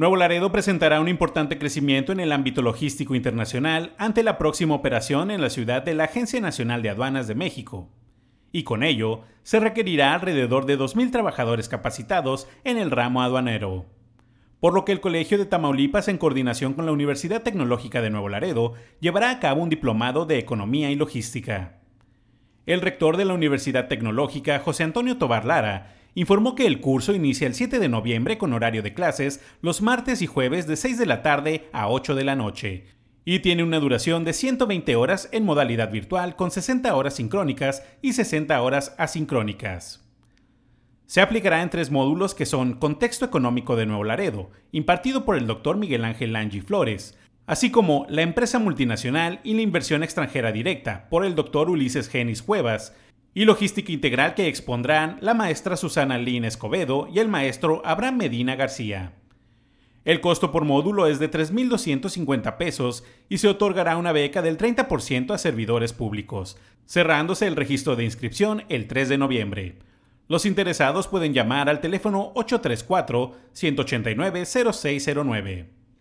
Nuevo Laredo presentará un importante crecimiento en el ámbito logístico internacional ante la próxima operación en la ciudad de la Agencia Nacional de Aduanas de México. Y con ello, se requerirá alrededor de 2.000 trabajadores capacitados en el ramo aduanero. Por lo que el Colegio de Tamaulipas, en coordinación con la Universidad Tecnológica de Nuevo Laredo, llevará a cabo un diplomado de Economía y Logística. El rector de la Universidad Tecnológica, José Antonio Tobar Lara, informó que el curso inicia el 7 de noviembre con horario de clases los martes y jueves de 6 de la tarde a 8 de la noche y tiene una duración de 120 horas en modalidad virtual con 60 horas sincrónicas y 60 horas asincrónicas. Se aplicará en tres módulos que son Contexto Económico de Nuevo Laredo, impartido por el doctor Miguel Ángel Langi Flores, así como La Empresa Multinacional y la Inversión Extranjera Directa, por el doctor Ulises Genis Cuevas, y logística integral que expondrán la maestra Susana Lin Escobedo y el maestro Abraham Medina García. El costo por módulo es de 3.250 pesos y se otorgará una beca del 30% a servidores públicos, cerrándose el registro de inscripción el 3 de noviembre. Los interesados pueden llamar al teléfono 834-189-0609.